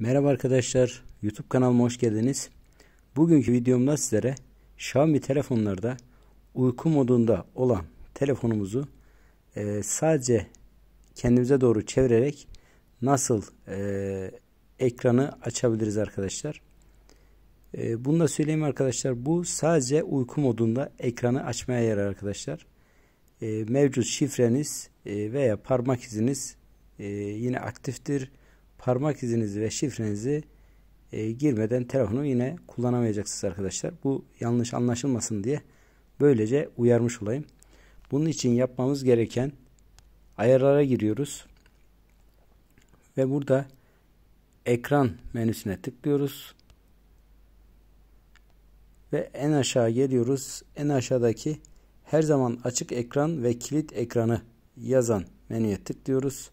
Merhaba arkadaşlar. YouTube kanalıma hoş geldiniz. Bugünkü videomda sizlere Xiaomi telefonlarda uyku modunda olan telefonumuzu e, sadece kendimize doğru çevirerek nasıl e, ekranı açabiliriz arkadaşlar. E, bunu da söyleyeyim arkadaşlar. Bu sadece uyku modunda ekranı açmaya yarar arkadaşlar. E, mevcut şifreniz e, veya parmak iziniz e, yine aktiftir parmak izinizi ve şifrenizi e, girmeden telefonu yine kullanamayacaksınız arkadaşlar. Bu yanlış anlaşılmasın diye böylece uyarmış olayım. Bunun için yapmamız gereken ayarlara giriyoruz. Ve burada ekran menüsüne tıklıyoruz. Ve en aşağı geliyoruz. En aşağıdaki her zaman açık ekran ve kilit ekranı yazan menüye tıklıyoruz.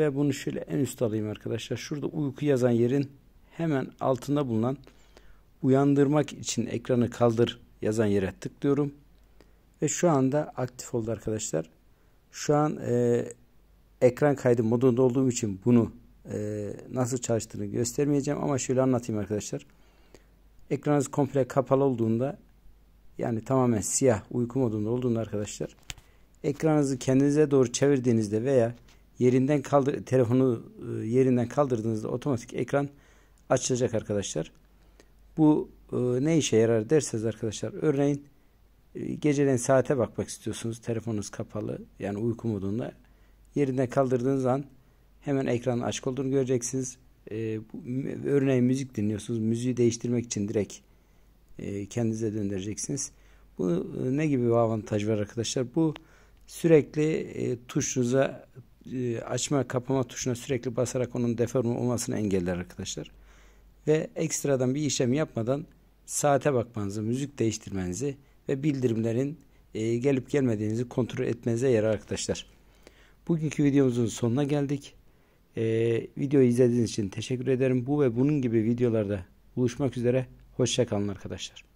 Ve bunu şöyle en üst alayım arkadaşlar. Şurada uyku yazan yerin hemen altında bulunan uyandırmak için ekranı kaldır yazan yere tıklıyorum. Ve şu anda aktif oldu arkadaşlar. Şu an e, ekran kaydı modunda olduğum için bunu e, nasıl çalıştığını göstermeyeceğim ama şöyle anlatayım arkadaşlar. Ekranınız komple kapalı olduğunda yani tamamen siyah uyku modunda olduğunda arkadaşlar ekranınızı kendinize doğru çevirdiğinizde veya yerinden kaldır telefonu e, yerinden kaldırdığınızda otomatik ekran açılacak arkadaşlar. Bu e, ne işe yarar derseniz arkadaşlar örneğin e, geceleyin saate bakmak istiyorsunuz. Telefonunuz kapalı yani uyku modunda. Yerinden kaldırdığınız an hemen ekranın açık olduğunu göreceksiniz. E, bu, örneğin müzik dinliyorsunuz. Müziği değiştirmek için direkt e, kendinize döndüreceksiniz. Bu e, ne gibi bir avantaj var arkadaşlar? Bu sürekli e, tuşunuza e, açma kapama tuşuna sürekli basarak onun deforme olmasını engeller arkadaşlar. Ve ekstradan bir işlem yapmadan saate bakmanızı, müzik değiştirmenizi ve bildirimlerin e, gelip gelmediğinizi kontrol etmenize yarar arkadaşlar. Bugünkü videomuzun sonuna geldik. E, videoyu izlediğiniz için teşekkür ederim. Bu ve bunun gibi videolarda buluşmak üzere. Hoşçakalın arkadaşlar.